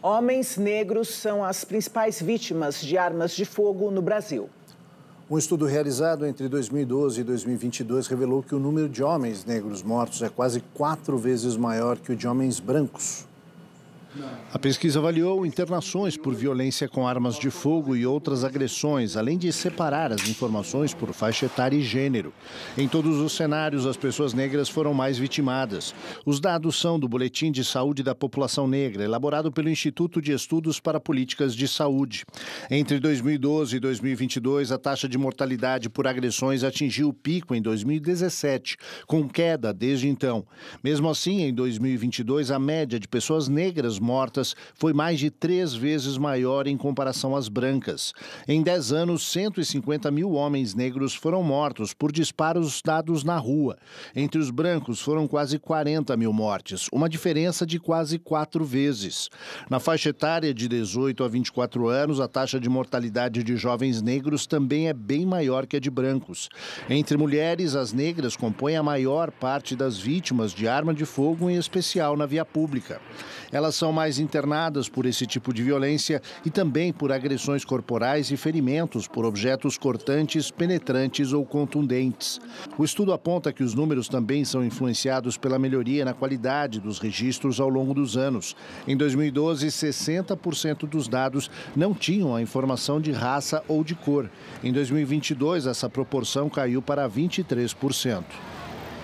Homens negros são as principais vítimas de armas de fogo no Brasil. Um estudo realizado entre 2012 e 2022 revelou que o número de homens negros mortos é quase quatro vezes maior que o de homens brancos. A pesquisa avaliou internações por violência com armas de fogo e outras agressões, além de separar as informações por faixa etária e gênero. Em todos os cenários, as pessoas negras foram mais vitimadas. Os dados são do Boletim de Saúde da População Negra, elaborado pelo Instituto de Estudos para Políticas de Saúde. Entre 2012 e 2022, a taxa de mortalidade por agressões atingiu o pico em 2017, com queda desde então. Mesmo assim, em 2022, a média de pessoas negras mortas foi mais de três vezes maior em comparação às brancas. Em 10 anos, 150 mil homens negros foram mortos por disparos dados na rua. Entre os brancos foram quase 40 mil mortes, uma diferença de quase quatro vezes. Na faixa etária de 18 a 24 anos, a taxa de mortalidade de jovens negros também é bem maior que a de brancos. Entre mulheres, as negras compõem a maior parte das vítimas de arma de fogo, em especial na via pública. Elas são mais internadas por esse tipo de violência e também por agressões corporais e ferimentos por objetos cortantes, penetrantes ou contundentes. O estudo aponta que os números também são influenciados pela melhoria na qualidade dos registros ao longo dos anos. Em 2012, 60% dos dados não tinham a informação de raça ou de cor. Em 2022, essa proporção caiu para 23%.